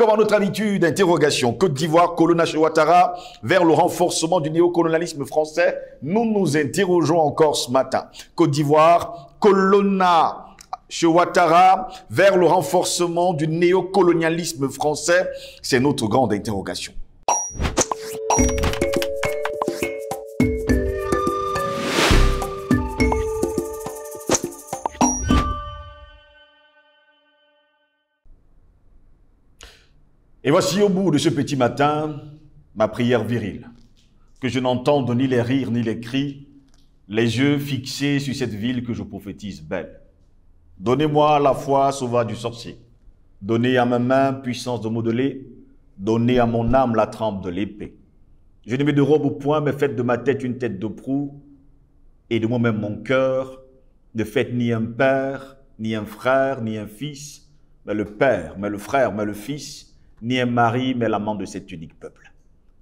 Comme à notre habitude, interrogation. Côte d'Ivoire, Colonna Ouattara, vers le renforcement du néocolonialisme français. Nous nous interrogeons encore ce matin. Côte d'Ivoire, Colonna chez vers le renforcement du néocolonialisme français C'est notre grande interrogation. Et voici au bout de ce petit matin ma prière virile, que je n'entende ni les rires ni les cris, les yeux fixés sur cette ville que je prophétise belle. Donnez-moi la foi sauvage du sorcier, donnez à ma main puissance de modeler, donnez à mon âme la trempe de l'épée. Je ne mets de robe au point, mais faites de ma tête une tête de proue, et de moi-même mon cœur, ne faites ni un père, ni un frère, ni un fils, mais le père, mais le frère, mais le fils, ni un mari, mais l'amant de cet unique peuple.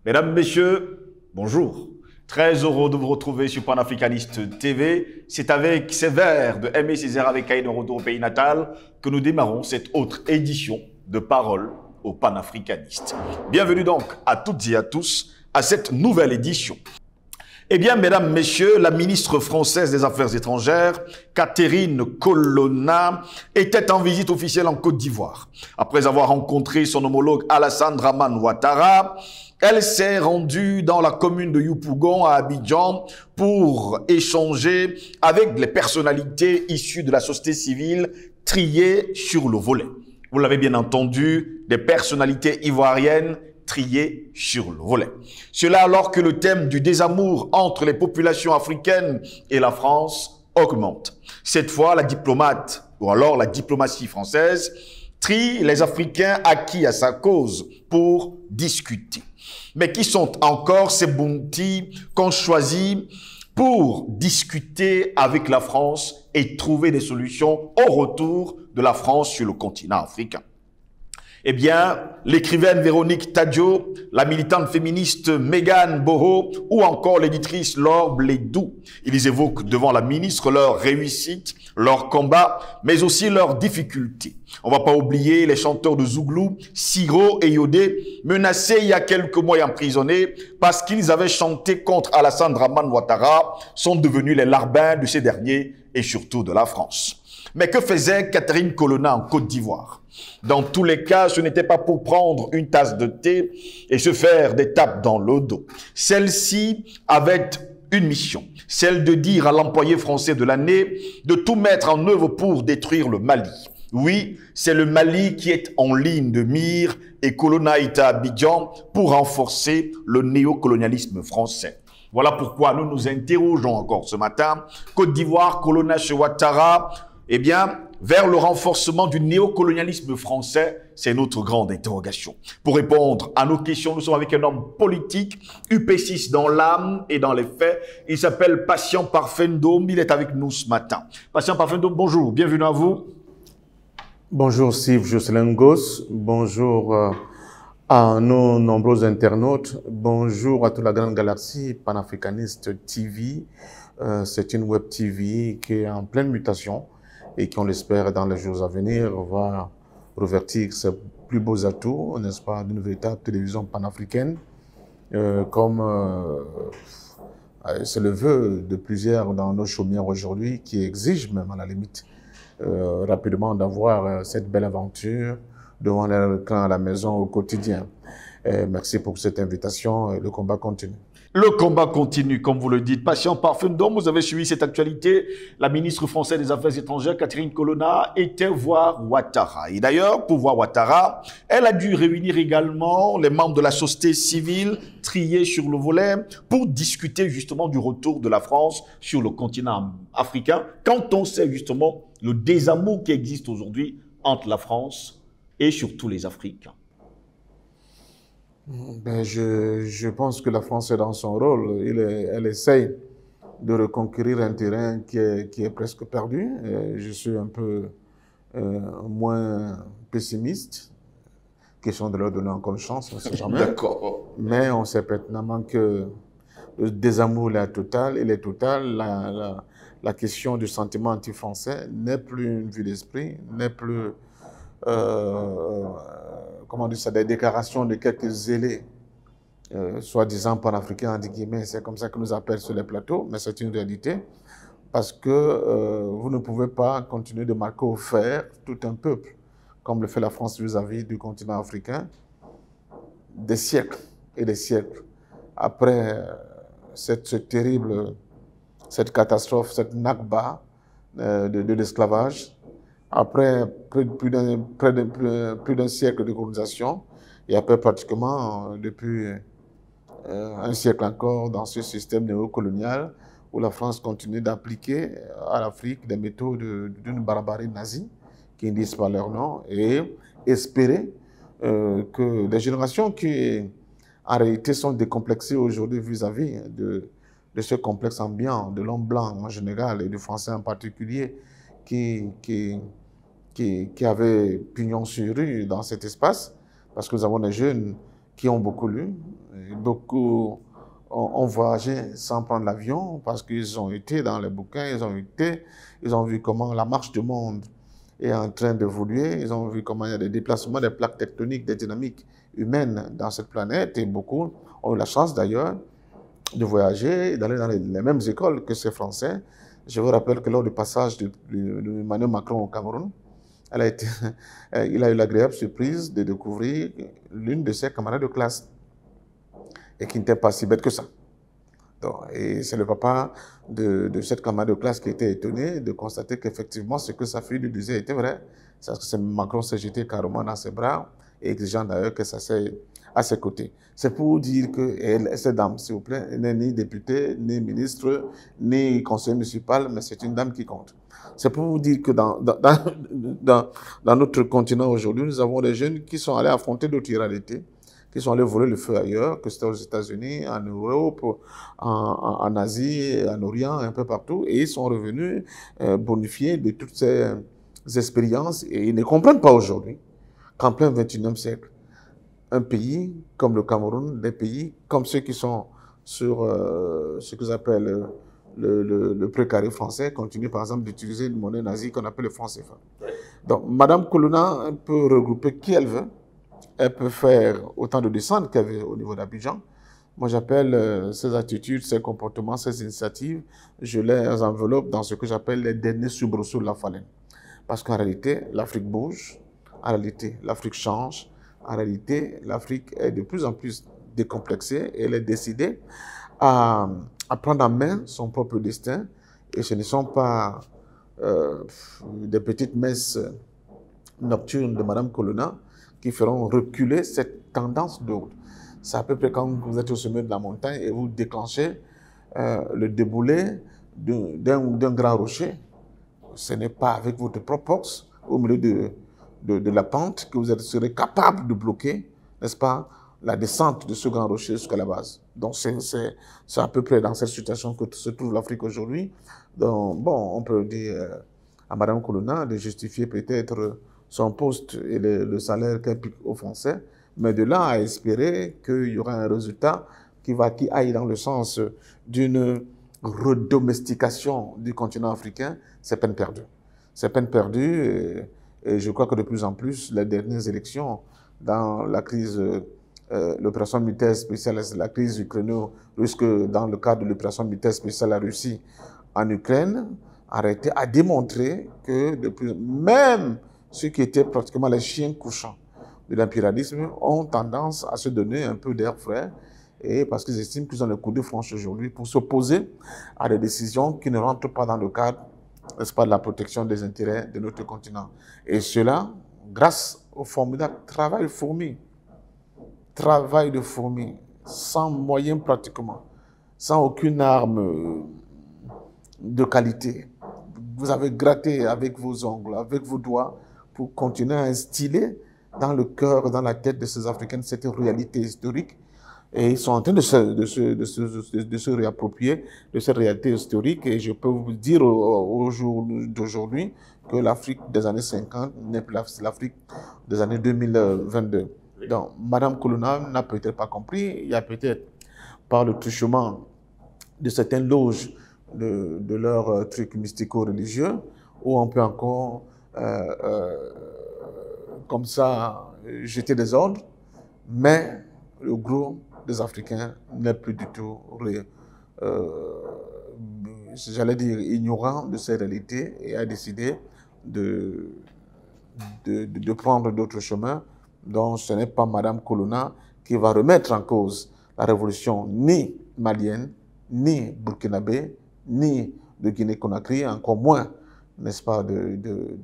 Mesdames, Messieurs, bonjour. Très heureux de vous retrouver sur Panafricaniste TV. C'est avec ces vers de Aimé Césaire avec Aïe de retour au pays natal que nous démarrons cette autre édition de Parole aux panafricanistes. Bienvenue donc à toutes et à tous à cette nouvelle édition. Eh bien, mesdames, messieurs, la ministre française des Affaires étrangères, Catherine Colonna, était en visite officielle en Côte d'Ivoire. Après avoir rencontré son homologue Alassane Raman Ouattara, elle s'est rendue dans la commune de Yopougon à Abidjan pour échanger avec des personnalités issues de la société civile triées sur le volet. Vous l'avez bien entendu, des personnalités ivoiriennes trier sur le volet. Cela alors que le thème du désamour entre les populations africaines et la France augmente. Cette fois, la diplomate, ou alors la diplomatie française, trie les Africains acquis à sa cause pour discuter. Mais qui sont encore ces bounties qu'on choisit pour discuter avec la France et trouver des solutions au retour de la France sur le continent africain eh bien, l'écrivaine Véronique Tadjo, la militante féministe Megan Boho ou encore l'éditrice Laure Blédou. Ils évoquent devant la ministre leur réussite, leur combat, mais aussi leurs difficultés. On va pas oublier les chanteurs de Zouglou, Siro et Yodé, menacés il y a quelques mois et emprisonnés parce qu'ils avaient chanté contre Alassane Draman Ouattara, sont devenus les larbins de ces derniers et surtout de la France. Mais que faisait Catherine Colonna en Côte d'Ivoire Dans tous les cas, ce n'était pas pour prendre une tasse de thé et se faire des tapes dans le dos. Celle-ci avait une mission, celle de dire à l'employé français de l'année de tout mettre en œuvre pour détruire le Mali. Oui, c'est le Mali qui est en ligne de mire et Colonna est à Abidjan pour renforcer le néocolonialisme français. Voilà pourquoi nous nous interrogeons encore ce matin. Côte d'Ivoire, Colonna Ouattara, eh bien, vers le renforcement du néocolonialisme français, c'est notre grande interrogation. Pour répondre à nos questions, nous sommes avec un homme politique, UP6 dans l'âme et dans les faits. Il s'appelle Patient Parfendome, il est avec nous ce matin. Patient Parfendome, bonjour, bienvenue à vous. Bonjour Steve Jocelyn Goss, bonjour euh, à nos nombreux internautes, bonjour à toute la grande galaxie panafricaniste TV. Euh, c'est une web TV qui est en pleine mutation et qu'on l'espère dans les jours à venir va revertir ses plus beaux atouts, n'est-ce pas, d'une véritable télévision panafricaine, euh, comme euh, euh, c'est le vœu de plusieurs dans nos chaumières aujourd'hui qui exigent même à la limite rapidement d'avoir cette belle aventure devant clan à la maison au quotidien. merci pour cette invitation. Le combat continue. Le combat continue, comme vous le dites. Patient Parfum d'homme, vous avez suivi cette actualité. La ministre française des Affaires étrangères, Catherine Colonna, était voir Ouattara. Et d'ailleurs, pour voir Ouattara, elle a dû réunir également les membres de la société civile triés sur le volet pour discuter justement du retour de la France sur le continent africain quand on sait justement le désamour qui existe aujourd'hui entre la France et surtout les Africains ben je, pense que la France est dans son rôle. Il elle essaye de reconquérir un terrain qui est, presque perdu. je suis un peu euh, moins pessimiste. Question de leur donner encore une chance, on ne sait jamais. Mais on sait pertinemment que le désamour est total, il est total. La, la, la question du sentiment anti-français n'est plus une vue d'esprit, n'est plus euh, euh, comment dire ça, des déclarations de quelques zélés, euh, soi-disant panafricains, entre guillemets, c'est comme ça que nous appelle sur les plateaux, mais c'est une réalité, parce que vous ne pouvez pas continuer de marquer au fer tout un peuple, comme le fait la France vis-à-vis du continent africain, des siècles et des siècles. Après cette, terrible, cette catastrophe, cette nakba de, de l'esclavage, après près plus d'un siècle de colonisation, et après pratiquement euh, depuis euh, un siècle encore dans ce système néocolonial où la France continue d'appliquer euh, à l'Afrique des méthodes d'une barbarie nazie qui disent pas leur nom et espérer que des générations qui en réalité sont décomplexées aujourd'hui vis-à-vis de, de, ce complexe ambiant, de l'homme blanc en général et du français en particulier, qui, qui, qui, qui avaient pignon sur rue dans cet espace, parce que nous avons des jeunes qui ont beaucoup lu, beaucoup ont, voyagé sans prendre l'avion, parce qu'ils ont été dans les bouquins, ils ont été, ils ont vu comment la marche du monde est en train d'évoluer, ils ont vu comment il y a des déplacements des plaques tectoniques, des dynamiques humaines dans cette planète, et beaucoup ont eu la chance d'ailleurs de voyager, d'aller dans les mêmes écoles que ces Français, je vous rappelle que lors du passage de, de, Emmanuel Macron au Cameroun, elle a été, euh, il a eu l'agréable surprise de découvrir l'une de ses camarades de classe et qui n'était pas si bête que ça. et c'est le papa de, cette camarade de classe qui était étonné de constater qu'effectivement ce que sa fille lui disait était vrai. C'est que Macron s'est jeté carrément dans ses bras, exigeant d'ailleurs que ça s'est à ses côtés. C'est pour dire que elle, cette dame, s'il vous plaît, n'est ni députée, ni ministre, ni conseiller municipal, mais c'est une dame qui compte. C'est pour vous dire que dans, dans, notre continent aujourd'hui, nous avons des jeunes qui sont allés affronter d'autres réalités, qui sont allés voler le feu ailleurs, que c'était aux États-Unis, en Europe, en, Asie, en Orient, un peu partout, et ils sont revenus euh, bonifiés de toutes ces expériences et ils ne comprennent pas aujourd'hui qu'en plein 21e siècle, un pays comme le Cameroun, des pays comme ceux qui sont sur euh, ce que j'appelle le, le, précaré français, continue par exemple d'utiliser une monnaie nazie qu'on appelle le franc CFA. Donc, Madame Colonna peut regrouper qui elle veut. Elle peut faire autant de descentes qu'elle veut au niveau d'Abidjan. Moi, j'appelle euh, ses ces attitudes, ces comportements, ces initiatives, je les enveloppe dans ce que j'appelle les derniers soubresauts de la falaine. Parce qu'en réalité, l'Afrique bouge, en réalité, l'Afrique change, en réalité, l'Afrique est de plus en plus décomplexée et elle est décidée à, prendre en main son propre destin. Et ce ne sont pas euh, des petites messes nocturnes de Madame Colonna qui feront reculer cette tendance d'autre C'est à peu près quand vous êtes au sommet de la montagne et vous déclenchez euh, le déboulé d'un grand rocher. Ce n'est pas avec votre propre force au milieu de, de, la pente que vous serez capable de bloquer, n'est-ce pas, la descente de ce grand rocher jusqu'à la base. Donc c'est à peu près dans cette situation que se trouve l'Afrique aujourd'hui. Donc bon, on peut dire euh, à Madame Colonna de justifier peut-être son poste et le, le salaire qu'elle pique aux Français, mais de là à espérer qu'il y aura un résultat qui va qui aille dans le sens d'une redomestication du continent africain, c'est peine perdue. C'est peine perdue. Et, et je crois que de plus en plus, les dernières élections, dans la crise, euh, l'opération militaire spéciale, la crise ukraino-russe, dans le cadre de l'opération militaire spéciale à Russie en Ukraine, arrêté, a démontré que même ceux qui étaient pratiquement les chiens couchants de l'impérialisme ont tendance à se donner un peu d'air frais et parce qu'ils estiment qu'ils ont le coup de franche aujourd'hui pour s'opposer à des décisions qui ne rentrent pas dans le cadre n'est-ce pas, de la protection des intérêts de notre continent. Et cela, grâce au formidable travail fourmi, travail de fourmi, sans moyens pratiquement, sans aucune arme euh, de qualité. Vous avez gratté avec vos ongles, avec vos doigts, pour continuer à instiller dans le cœur, dans la tête de ces Africains cette réalité historique et ils sont en train de se, de réapproprier de cette réalité historique. Et je peux vous dire au, jour d'aujourd'hui que l'Afrique des années 50 n'est plus l'Afrique des années 2022. Donc, Madame Colonna n'a peut-être pas compris. Il y a peut-être, par le truchement de certaines loges de, de leurs euh, trucs mystico-religieux, où on peut encore, euh, euh, comme ça, jeter des ordres. Mais le gros des Africains n'est plus du tout, euh, j'allais dire, ignorant de ces réalités et a décidé de, de, prendre d'autres chemins. Donc ce n'est pas Madame Colonna qui va remettre en cause la révolution ni malienne, ni burkinabé, ni de Guinée-Conakry, encore moins, n'est-ce pas, de, de,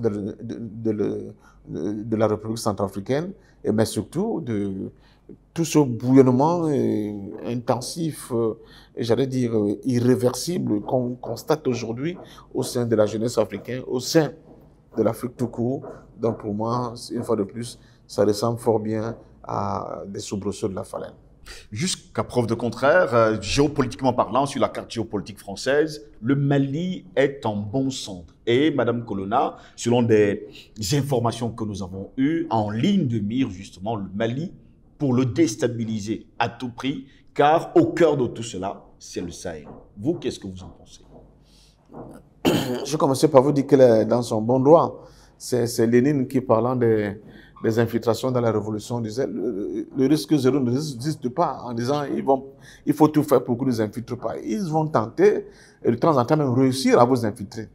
de, de, la République centrafricaine, mais surtout de, tout ce bouillonnement intensif, euh, j'allais dire euh, irréversible, qu'on constate aujourd'hui au sein de la jeunesse africaine, au sein de l'Afrique tout court. Donc pour moi, une fois de plus, ça ressemble fort bien à des soubresauts de la falaise. Jusqu'à preuve de contraire, euh, géopolitiquement parlant, sur la carte géopolitique française, le Mali est en bon centre. Et Madame Colonna, selon des informations que nous avons eues, en ligne de mire, justement, le Mali pour le déstabiliser à tout prix, car au cœur de tout cela, c'est le Sahel. Vous, qu'est-ce que vous en pensez Je commençais par vous dire que dans son bon droit. C'est Lénine qui, parlant des, infiltrations dans la révolution, disait le, le risque zéro ne existe pas en disant ils vont, il faut tout faire pour qu'ils ne nous pas. Ils vont tenter, et de temps en temps même réussir à vous infiltrer.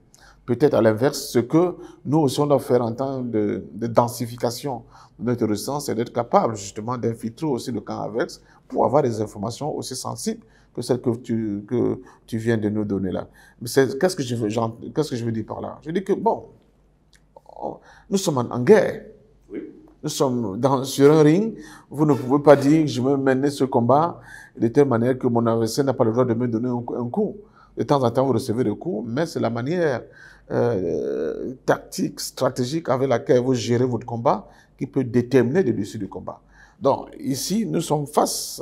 Peut-être à l'inverse, ce que nous aussi on doit faire en temps de, de densification de notre ressens, c'est d'être capable justement d'infiltrer aussi le camp inverse pour avoir des informations aussi sensibles que celles que tu, que tu viens de nous donner là. Mais qu'est-ce que je veux, qu'est-ce que je veux dire par là Je dis que bon, oh, nous sommes en, guerre. Nous sommes dans, sur un ring. Vous ne pouvez pas dire que je vais mener ce combat de telle manière que mon adversaire n'a pas le droit de me donner un coup. De temps en temps, vous recevez des coups, mais c'est la manière euh, tactique, stratégique avec laquelle vous gérez votre combat qui peut déterminer le dessus du combat. Donc, ici, nous sommes face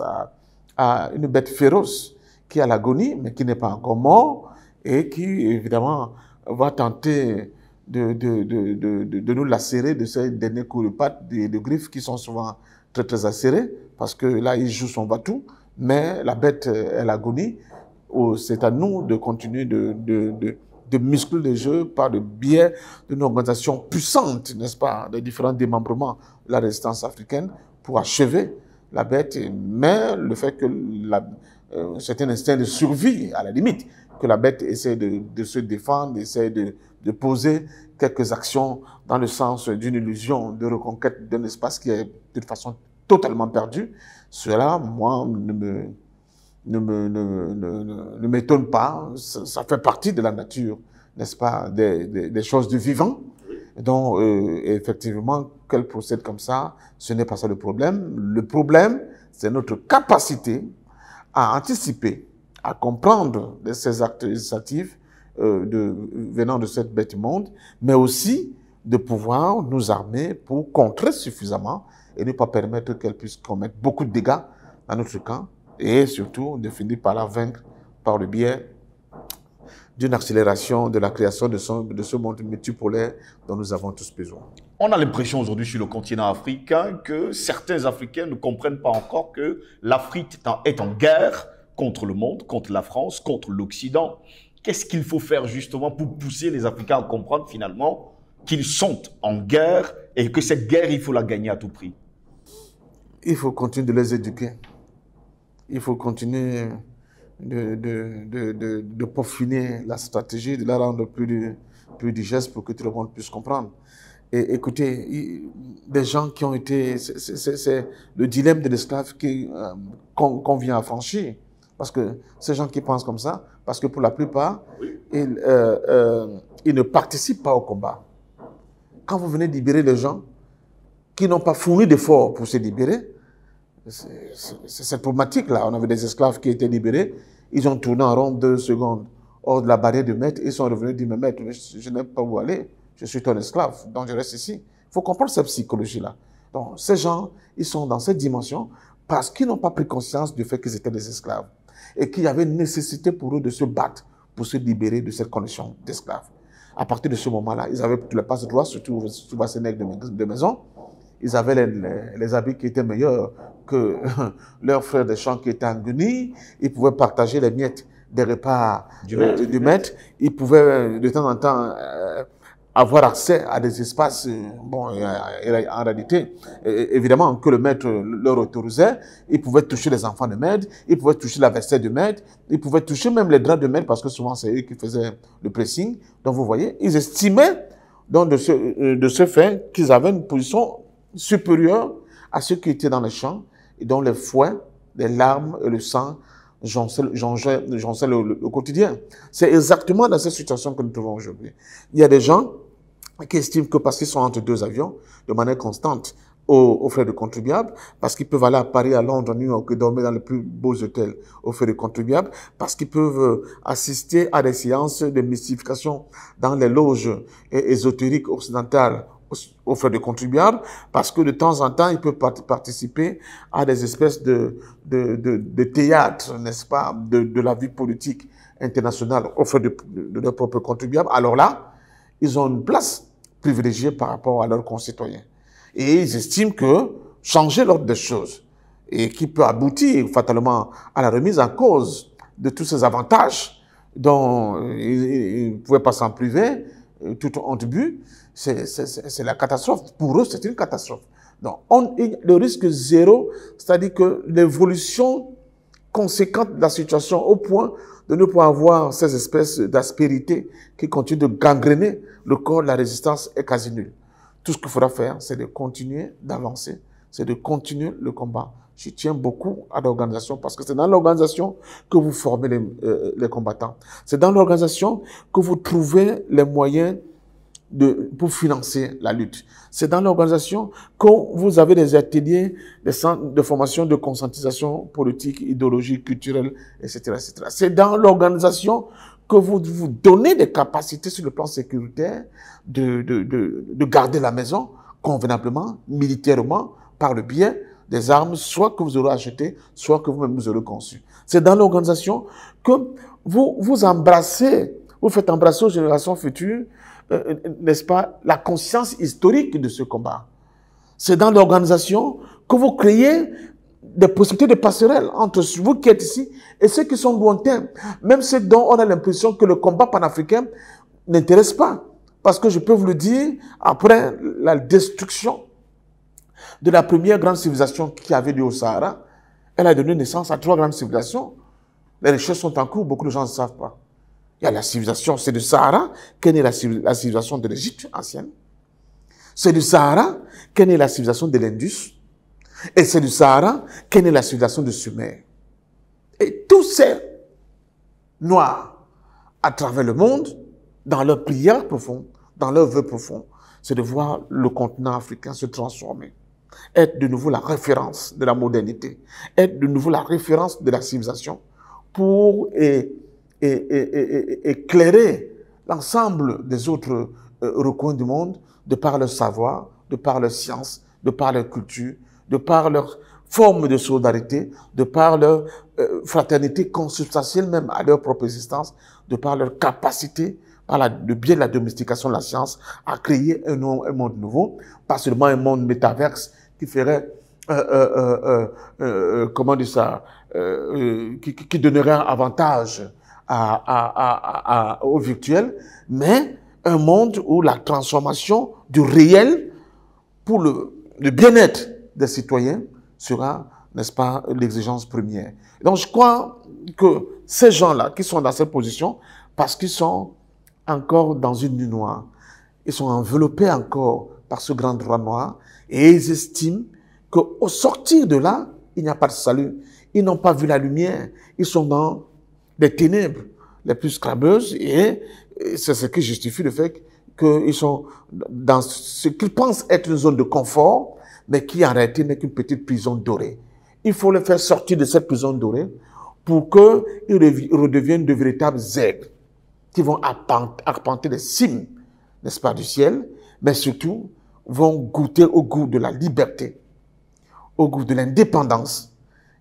à, une bête féroce qui a l'agonie, mais qui n'est pas encore mort et qui, évidemment, va tenter de, de, de, de nous lacérer de ces derniers coups de pattes, de, de griffes qui sont souvent très, très acérés parce que là, il joue son bateau, mais la bête, euh, elle l'agonie c'est à nous de continuer de, de, de, de muscler le jeu par le biais d'une organisation puissante, n'est-ce pas, hein, des différents démembrements de la résistance africaine pour achever la bête. Mais le fait que la, euh, c'est un instinct de survie, à la limite, que la bête essaie de, se défendre, essaie de, de, poser quelques actions dans le sens d'une illusion de reconquête d'un espace qui est de toute façon totalement perdu. Cela, moi, ne me ne m'étonne ne, ne, pas, ça, fait partie de la nature, n'est-ce pas, des, des, choses du vivant. Donc, euh, effectivement, qu'elle procède comme ça, ce n'est pas ça le problème. Le problème, c'est notre capacité à anticiper, à comprendre ces actes législatifs euh, de, venant de cette bête monde, mais aussi de pouvoir nous armer pour contrer suffisamment et ne pas permettre qu'elle puisse commettre beaucoup de dégâts à notre camp et surtout de finir par la vaincre par le biais d'une accélération de la création de, de ce monde multipolaire dont nous avons tous besoin. On a l'impression aujourd'hui sur le continent africain que certains Africains ne comprennent pas encore que l'Afrique est en guerre contre le monde, contre la France, contre l'Occident. Qu'est-ce qu'il faut faire justement pour pousser les Africains à comprendre finalement qu'ils sont en guerre et que cette guerre, il faut la gagner à tout prix Il faut continuer de les éduquer il faut continuer de, de, peaufiner la stratégie, de la rendre plus, plus digeste pour que tout le monde puisse comprendre. Et écoutez, des gens qui ont été... C'est le dilemme de l'esclave euh, qu'on vient à franchir. Parce que ces gens qui pensent comme ça, parce que pour la plupart, euh, euh, ils, ne participent pas au combat. Quand vous venez libérer les gens qui n'ont pas fourni d'efforts pour se libérer, c'est cette problématique-là. On avait des esclaves qui étaient libérés, ils ont tourné en rond deux secondes hors de la barrière de maître, ils sont revenus dit « mais maître, je, n'aime pas où aller, je suis ton esclave, donc je reste ici. Il faut comprendre cette psychologie-là. Donc, ces gens, ils sont dans cette dimension parce qu'ils n'ont pas pris conscience du fait qu'ils étaient des esclaves et qu'il y avait nécessité pour eux de se battre pour se libérer de cette condition d'esclave. À partir de ce moment-là, ils avaient le passe-droit, surtout sous Vassenec de maison, ils avaient les, habits qui étaient meilleurs que leurs frères de champs qui étaient en Guinée. Ils pouvaient partager les miettes des repas du euh, maître. Ils pouvaient euh, de temps en temps euh, avoir accès à des espaces. Bon, en réalité, évidemment que le maître leur autorisait. Ils pouvaient toucher les enfants de maître. Ils pouvaient toucher la veste de maître. Ils pouvaient toucher même les draps de maître parce que souvent c'est eux qui faisaient le pressing. Donc vous voyez, ils estimaient donc de ce, de ce fait qu'ils avaient une position supérieur à ceux qui étaient dans les champs et dont les fouets, les larmes et le sang jonçaient le, quotidien. C'est exactement dans cette situation que nous trouvons aujourd'hui. Il y a des gens qui estiment que parce qu'ils sont entre deux avions, de manière constante, aux, frais de contribuables, parce qu'ils peuvent aller à Paris, à Londres, à New York et dormir dans les plus beaux hôtels aux frais de contribuables, parce qu'ils peuvent euh, assister à des séances de mystification dans les loges ésotériques occidentales au frais de contribuables parce que de temps en temps, ils peuvent participer à des espèces de, de, de, de théâtre, n'est-ce pas, de, de, la vie politique internationale au frais de, de leurs propres contribuables. Alors là, ils ont une place privilégiée par rapport à leurs concitoyens. Et ils estiment que changer l'ordre des choses et qui peut aboutir fatalement à la remise en cause de tous ces avantages dont euh, ils ne pouvaient pas s'en priver, euh, tout en début, c'est la catastrophe. Pour eux, c'est une catastrophe. Donc, on, le risque zéro, c'est-à-dire que l'évolution conséquente de la situation au point de ne pas avoir ces espèces d'aspérités qui continuent de gangréner le corps, la résistance est quasi nulle. Tout ce qu'il faudra faire, c'est de continuer d'avancer, c'est de continuer le combat. Je tiens beaucoup à l'organisation parce que c'est dans l'organisation que vous formez les, euh, les combattants. C'est dans l'organisation que vous trouvez les moyens de, pour financer la lutte. C'est dans l'organisation que vous avez des ateliers, des centres de formation de conscientisation politique, idéologique, culturelle, etc. etc. C'est dans l'organisation que vous vous donnez des capacités sur le plan sécuritaire de, de, de, garder la maison convenablement, militairement, par le biais des armes, soit que vous aurez acheté, soit que vous-même vous aurez conçu. C'est dans l'organisation que vous vous embrassez, vous faites embrasser aux générations futures euh, euh, n'est-ce pas, la conscience historique de ce combat. C'est dans l'organisation que vous créez des possibilités de passerelles entre vous qui êtes ici et ceux qui sont lointains. Même ceux dont on a l'impression que le combat panafricain n'intéresse pas. Parce que je peux vous le dire, après la destruction de la première grande civilisation qui avait lieu au Sahara, elle a donné naissance à trois grandes civilisations. Les recherches sont en cours, beaucoup de gens ne savent pas. Il y a la civilisation, c'est du Sahara qu'est est la, civilisation de l'Égypte ancienne. C'est du Sahara qu'est est la civilisation de l'Indus. Et c'est du Sahara qu'est est la civilisation de Sumer. Et tous ces noirs à travers le monde, dans leur prière profonde, dans leur vœu profond, c'est de voir le continent africain se transformer, être de nouveau la référence de la modernité, être de nouveau la référence de la civilisation pour et et, éclairer l'ensemble des autres euh, recoins du monde de par leur savoir, de par leur science, de par leur culture, de par leur forme de solidarité, de par leur euh, fraternité consubstantielle même à leur propre existence, de par leur capacité, par la, le biais de la domestication de la science, à créer un, monde nouveau, pas seulement un monde métaverse qui ferait euh, euh, euh, euh comment dire ça, qui, qui, donnerait un avantage à, à, au virtuel, mais un monde où la transformation du réel pour le, le bien-être des citoyens sera, n'est-ce pas, l'exigence première. Donc je crois que ces gens-là qui sont dans cette position, parce qu'ils sont encore dans une nuit noire, ils sont enveloppés encore par ce grand droit noir et ils estiment au sortir de là, il n'y a pas de salut. Ils n'ont pas vu la lumière. Ils sont dans des ténèbres les plus scrabeuses et c'est ce qui justifie le fait qu'ils sont dans ce qu'ils pensent être une zone de confort, mais qui en réalité n'est qu'une petite prison dorée. Il faut les faire sortir de cette prison dorée pour qu'ils redeviennent de véritables aigles qui vont arpenter les cimes, n'est-ce pas, du ciel, mais surtout vont goûter au goût de la liberté, au goût de l'indépendance,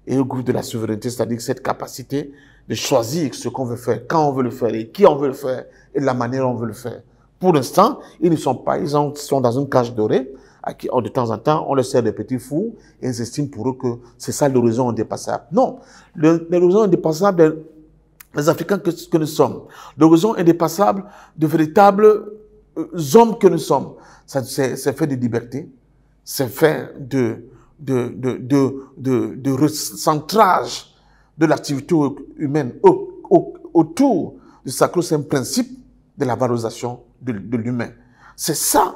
et au groupe de la souveraineté, c'est-à-dire cette capacité de choisir ce qu'on veut faire, quand on veut le faire et qui on veut le faire et la manière dont on veut le faire. Pour l'instant, ils ne sont pas, ils sont dans une cage dorée à qui, de temps en temps, on leur sert des petits fous et ils estiment pour eux que c'est ça l'horizon indépassable. Non, l'horizon indépassable des Africains que, que nous sommes, l'horizon indépassable de véritables euh, hommes que nous sommes, c'est fait de liberté, c'est fait de de, de, de, de recentrage de l'activité humaine autour du sacro-saint principe de la valorisation de, l'humain. C'est ça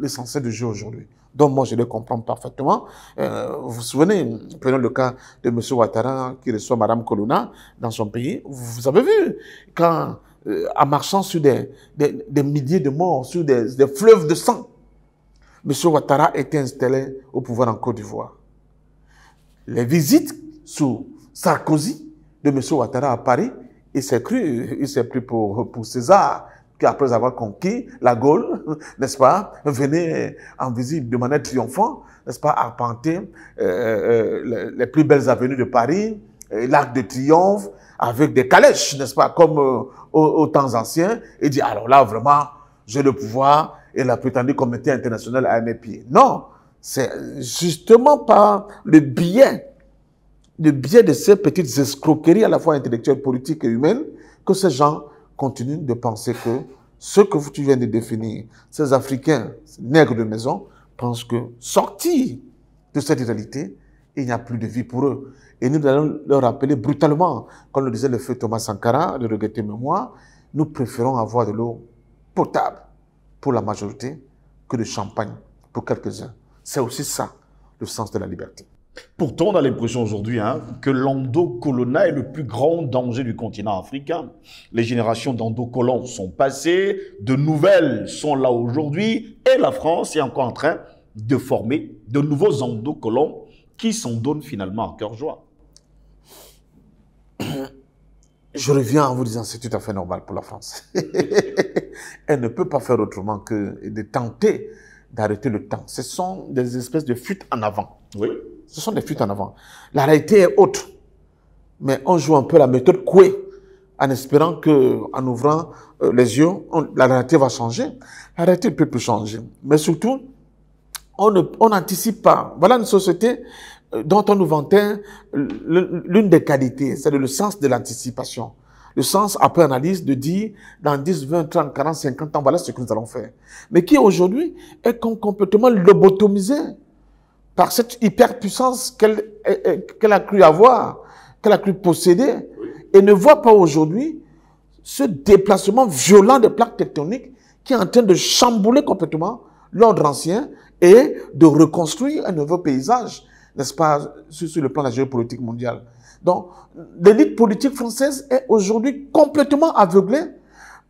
l'essentiel du jeu aujourd'hui. Donc moi, je le comprends parfaitement. Euh, vous vous souvenez, prenons le cas de M. Ouattara qui reçoit Mme Colonna dans son pays. Vous avez vu, quand, euh, en marchant sur des, des, des milliers de morts, sur des, des fleuves de sang, M. Ouattara était installé au pouvoir en Côte d'Ivoire. Les visites sous Sarkozy de M. Ouattara à Paris, il s'est cru, il s'est pris pour, pour César, qui après avoir conquis la Gaule, n'est-ce pas, venait en visite de manière triomphante, n'est-ce pas, arpenter euh, euh, les plus belles avenues de Paris, euh, l'Arc de Triomphe, avec des calèches, n'est-ce pas, comme aux, temps anciens, et dit, alors là, vraiment, j'ai le pouvoir, et la prétendue communauté internationale à mes pieds. Non, c'est justement par le biais, le biais de ces petites escroqueries à la fois intellectuelles, politiques et humaines que ces gens continuent de penser que ce que tu viens de définir, ces Africains, ces nègres de maison, pensent que sortis de cette réalité, il n'y a plus de vie pour eux. Et nous allons leur rappeler brutalement, comme le disait le feu Thomas Sankara, le regretté mémoire, nous préférons avoir de l'eau potable pour la majorité que le champagne pour quelques-uns. C'est aussi ça, le sens de la liberté. Pourtant, on a l'impression aujourd'hui hein, que que colonna est le plus grand danger du continent africain. Les générations d'Ando-Colons sont passées, de nouvelles sont là aujourd'hui, et la France est encore en train de former de nouveaux Ando-Colons qui s'en donnent finalement à cœur joie. Je reviens en vous disant c'est tout à fait normal pour la France. elle ne peut pas faire autrement que de tenter d'arrêter le temps. Ce sont des espèces de fuites en avant. Oui. Ce sont des fuites en avant. La réalité est autre, mais on joue un peu la méthode couée en espérant que, en ouvrant euh, les yeux, la réalité va changer. La réalité peut plus changer. Mais surtout, on n'anticipe on pas. Voilà une société euh, dont on nous vantait euh, l'une des qualités, c'est le sens de l'anticipation le sens, après analyse, de dire dans 10, 20, 30, 40, 50 ans, voilà ce que nous allons faire. Mais qui aujourd'hui est complètement lobotomisé par cette hyperpuissance qu'elle a cru avoir, qu'elle a cru posséder, et ne voit pas aujourd'hui ce déplacement violent des plaques tectoniques qui est en train de chambouler complètement l'ordre ancien et de reconstruire un nouveau paysage, n'est-ce pas, sur, le plan de la géopolitique mondiale. Donc, l'élite politique française est aujourd'hui complètement aveuglée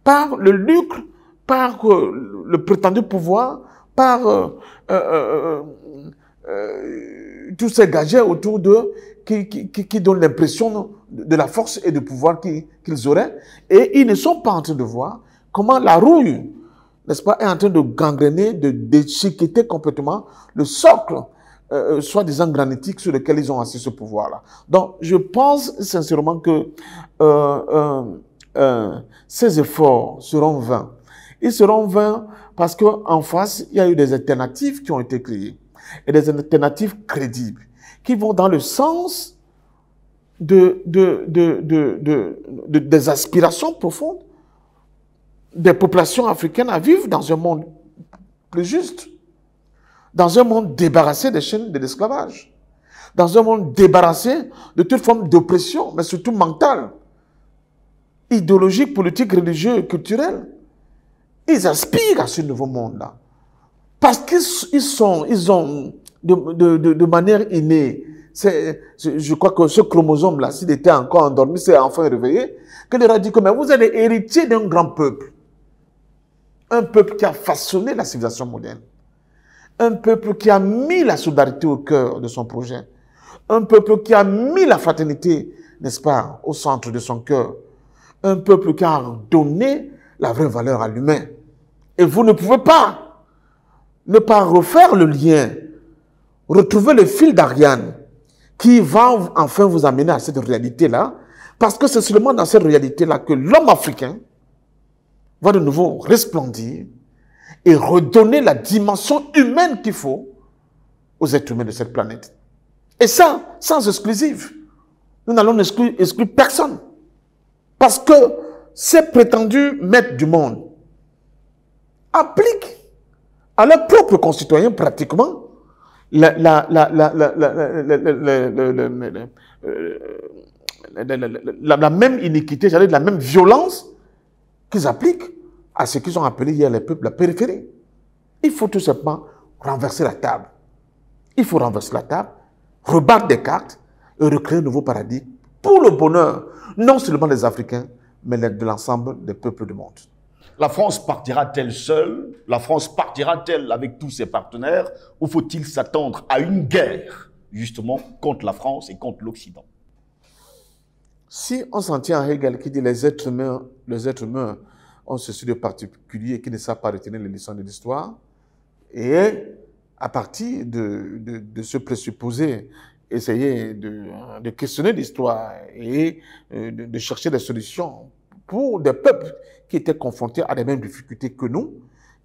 par le lucre, par euh, le prétendu pouvoir, par euh, euh, euh tous ces gagés autour d'eux qui, qui, donnent l'impression de la force et du pouvoir qu'ils auraient. Et ils ne sont pas en train de voir comment la rouille, n'est-ce pas, est en train de gangréner, de déchiqueter complètement le socle euh, euh, soit soi-disant granitiques, sur lesquels ils ont assis ce pouvoir-là. Donc, je pense sincèrement que euh, ces efforts seront vains. Ils seront vains parce que en face, il y a eu des alternatives qui ont été créées et des alternatives crédibles qui vont dans le sens de, de des aspirations profondes des populations africaines à vivre dans un monde plus juste dans un monde débarrassé des chaînes de l'esclavage, dans un monde débarrassé de toute forme d'oppression, mais surtout mentale, idéologique, politique, religieuse, culturelle. Ils aspirent à ce nouveau monde-là. Parce qu'ils sont, ils ont de, manière innée, je crois que ce chromosome-là, s'il était encore endormi, s'est enfin réveillé, que les a dit vous allez héritier d'un grand peuple. Un peuple qui a façonné la civilisation moderne. Un peuple qui a mis la solidarité au cœur de son projet. Un peuple qui a mis la fraternité, n'est-ce pas, au centre de son cœur. Un peuple qui a donné la vraie valeur à l'humain. Et vous ne pouvez pas ne pas refaire le lien, retrouver le fil d'Ariane qui va enfin vous amener à cette réalité-là, parce que c'est seulement dans cette réalité-là que l'homme africain va de nouveau resplendir, et redonner la dimension humaine qu'il faut aux êtres humains de cette planète. Et ça, sans exclusive. Nous n'allons exclure, personne. Parce que ces prétendus maîtres du monde appliquent à leurs propres concitoyens pratiquement la, la même iniquité, j'allais dire la même violence qu'ils appliquent à ce qu'ils ont appelé hier les peuples la périphérie. Il faut tout simplement renverser la table. Il faut renverser la table, rebattre des cartes et recréer un nouveau paradis pour le bonheur, non seulement des Africains, mais de l'ensemble des peuples du monde. La France partira-t-elle seule La France partira-t-elle avec tous ses partenaires Ou faut-il s'attendre à une guerre, justement, contre la France et contre l'Occident Si on s'en tient à Hegel qui dit les êtres humains, les êtres humains se ce de particulier qui ne savent pas retenir les leçons de l'histoire. Et à partir de, ce présupposé, essayer de, de questionner l'histoire et euh, de, chercher des solutions pour des peuples qui étaient confrontés à des mêmes difficultés que nous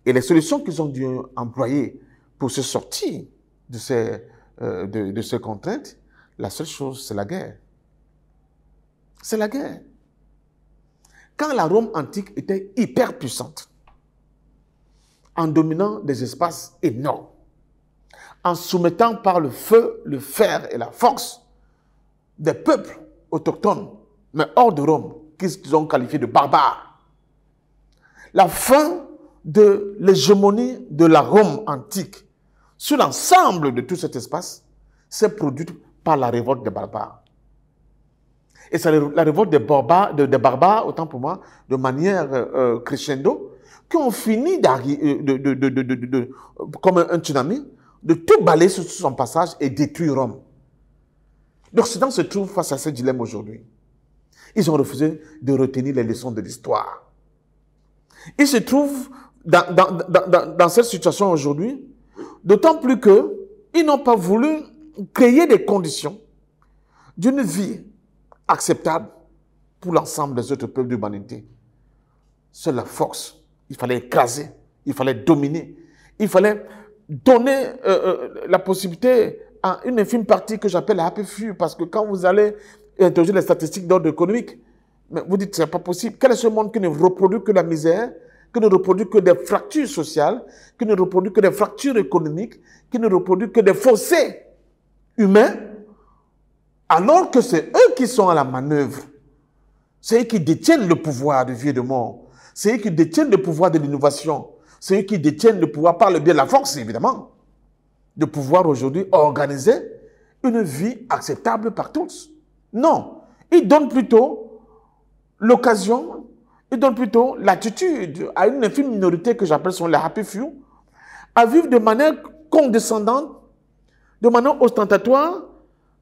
et les solutions qu'ils ont dû employer pour se sortir de euh, de ces contraintes. La seule chose, c'est la guerre. C'est la guerre quand la Rome antique était hyper puissante, en dominant des espaces énormes, en soumettant par le feu, le fer et la force des peuples autochtones, mais hors de Rome, qu'ils ont qualifiés de barbares. La fin de l'hégémonie de la Rome antique sur l'ensemble de tout cet espace s'est produite par la révolte des barbares. Et c'est la révolte des barbares, autant pour moi, de manière euh, euh, crescendo, qui ont fini euh, comme un tsunami, de tout balayer sur son passage et détruire Rome. L'Occident se trouve face à ce dilemme aujourd'hui. Ils ont refusé de retenir les leçons de l'histoire. Ils se trouvent dans, dans cette situation aujourd'hui, d'autant plus que ils n'ont pas voulu créer des conditions d'une vie acceptable pour l'ensemble des autres peuples d'humanité. C'est la force. Il fallait écraser, il fallait dominer, il fallait donner euh, euh, la possibilité à une infime partie que j'appelle la happy parce que quand vous allez interroger les statistiques d'ordre économique, vous dites, c'est pas possible. Quel est ce monde qui ne reproduit que la misère, qui ne reproduit que des fractures sociales, qui ne reproduit que des fractures économiques, qui ne reproduit que des fossés humains, alors que c'est eux qui sont à la manœuvre, ceux qui détiennent le pouvoir de vie et de mort, ceux qui détiennent le pouvoir de l'innovation, ceux qui détiennent le pouvoir par le biais de la force, évidemment, de pouvoir aujourd'hui organiser une vie acceptable par tous. Non, ils donnent plutôt l'occasion, ils donnent plutôt l'attitude à une infime minorité que j'appelle sont les happy few, à vivre de manière condescendante, de manière ostentatoire,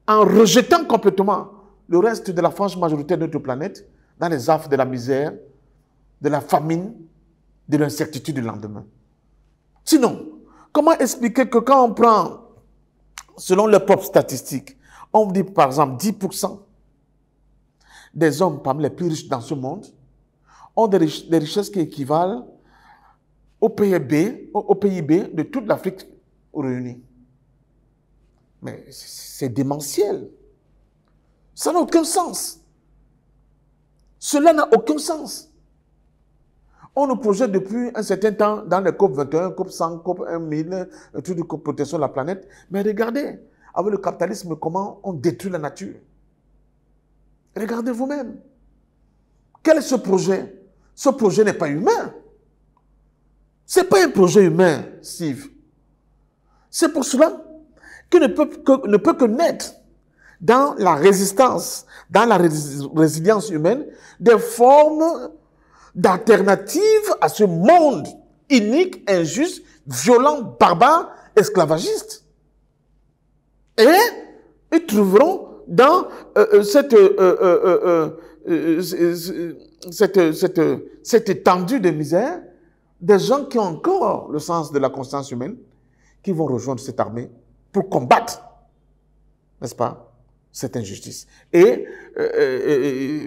en rejetant complètement le reste de la franche majorité de notre planète dans les affres de la misère, de la famine, de l'incertitude du lendemain. Sinon, comment expliquer que quand on prend, selon les propres statistiques, on dit par exemple 10% des hommes parmi les plus riches dans ce monde ont des richesses qui équivalent au PIB, au PIB de toute l'Afrique réunie. Mais c'est démentiel. Ça n'a aucun sens. Cela n'a aucun sens. On nous projette depuis un certain temps dans les COP 21, COP 100, COP 1000, tout de protection de la planète. Mais regardez, avec le capitalisme, comment on détruit la nature. Regardez vous-même. Quel est ce projet Ce projet n'est pas humain. Ce n'est pas un projet humain, Steve. C'est pour cela que ne peut que, ne peut que naître dans la résistance, dans la résilience humaine, des formes d'alternatives à ce monde inique, injuste, violent, barbare, esclavagiste. Et ils trouveront dans cette étendue de misère des gens qui ont encore le sens de la conscience humaine, qui vont rejoindre cette armée pour combattre. N'est-ce pas cette injustice. Et, euh, euh,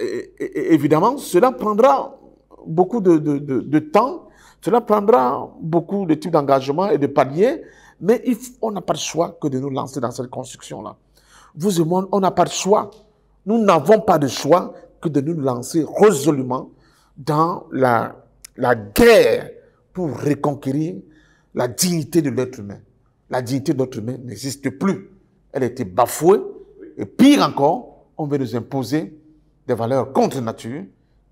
euh, évidemment, cela prendra beaucoup de, temps, cela prendra beaucoup de types d'engagement et de paliers, mais on n'a pas le choix que de nous lancer dans cette construction-là. Vous et moi, on n'a pas le choix. Nous n'avons pas de choix que de nous lancer résolument dans la, la guerre pour reconquérir la dignité de l'être humain. La dignité de l'être humain n'existe plus. Elle a été bafouée, et pire encore, on veut nous imposer des valeurs contre nature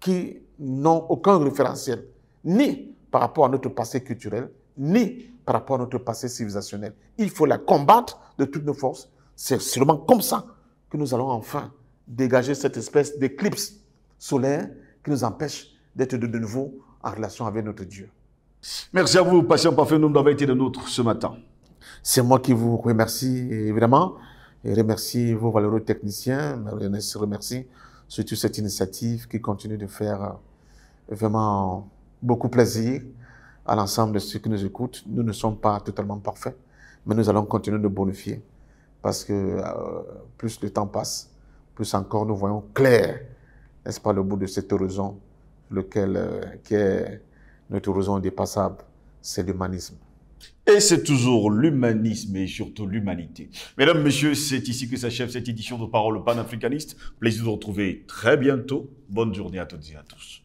qui n'ont aucun référentiel, ni par rapport à notre passé culturel, ni par rapport à notre passé civilisationnel. Il faut la combattre de toutes nos forces. C'est seulement comme ça que nous allons enfin dégager cette espèce d'éclipse solaire qui nous empêche d'être de nouveau en relation avec notre Dieu. Merci à vous, Patient Parfait, nous d'avoir été de nôtre ce matin. C'est moi qui vous remercie, évidemment et remercie vos valeureux techniciens, remercie surtout cette initiative qui continue de faire euh, vraiment beaucoup plaisir à l'ensemble de ceux qui nous écoutent. Nous ne sommes pas totalement parfaits, mais nous allons continuer de bonifier parce que euh, plus le temps passe, plus encore nous voyons clair, n'est-ce pas, le bout de cet horizon, lequel, euh, qui est notre horizon dépassable, c'est l'humanisme. Et c'est toujours l'humanisme et surtout l'humanité. Mesdames, Messieurs, c'est ici que s'achève cette édition de Parole Panafricanistes. Plaisir de vous retrouver très bientôt. Bonne journée à toutes et à tous.